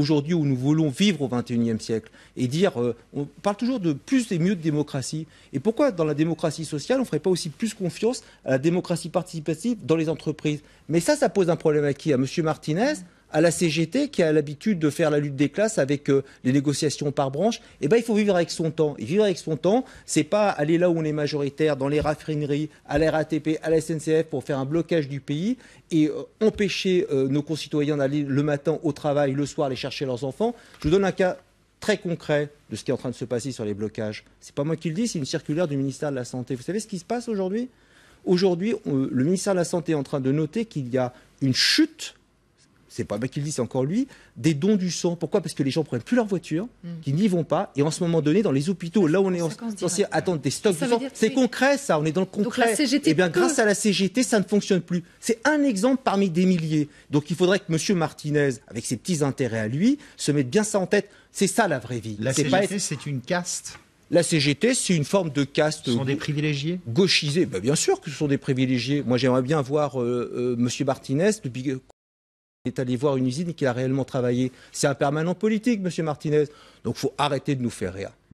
aujourd'hui où nous voulons vivre au XXIe siècle et dire, euh, on parle toujours de plus et mieux de démocratie. Et pourquoi dans la démocratie sociale, on ne ferait pas aussi plus confiance à la démocratie participative dans les entreprises Mais ça, ça pose un problème à qui À M. Martinez à la CGT qui a l'habitude de faire la lutte des classes avec euh, les négociations par branche, eh ben, il faut vivre avec son temps. Et vivre avec son temps, c'est pas aller là où on est majoritaire, dans les raffineries, à la à la SNCF, pour faire un blocage du pays et euh, empêcher euh, nos concitoyens d'aller le matin au travail, le soir, aller chercher leurs enfants. Je vous donne un cas très concret de ce qui est en train de se passer sur les blocages. C'est pas moi qui le dis, c'est une circulaire du ministère de la Santé. Vous savez ce qui se passe aujourd'hui Aujourd'hui, le ministère de la Santé est en train de noter qu'il y a une chute c'est pas moi qui le c'est encore lui, des dons du sang. Pourquoi Parce que les gens ne prennent plus leur voiture, hmm. qui n'y vont pas, et en ce moment donné, dans les hôpitaux, là où on est en censé attendre des stocks de sang, c'est concret ça, on est dans le concret. Donc, la CGT et eh bien grâce à la CGT, ça ne fonctionne plus. C'est un exemple parmi des milliers. Donc il faudrait que M. Martinez, avec ses petits intérêts à lui, se mette bien ça en tête. C'est ça la vraie vie. La CGT, c'est une caste la CGT, c'est une forme de caste. Ce sont des privilégiés Gauchisés. Ben, bien sûr que ce sont des privilégiés. Moi, j'aimerais bien voir euh, euh, M. Martinez depuis est allé voir une usine qu'il a réellement travaillé. C'est un permanent politique, Monsieur Martinez. Donc faut arrêter de nous faire rire.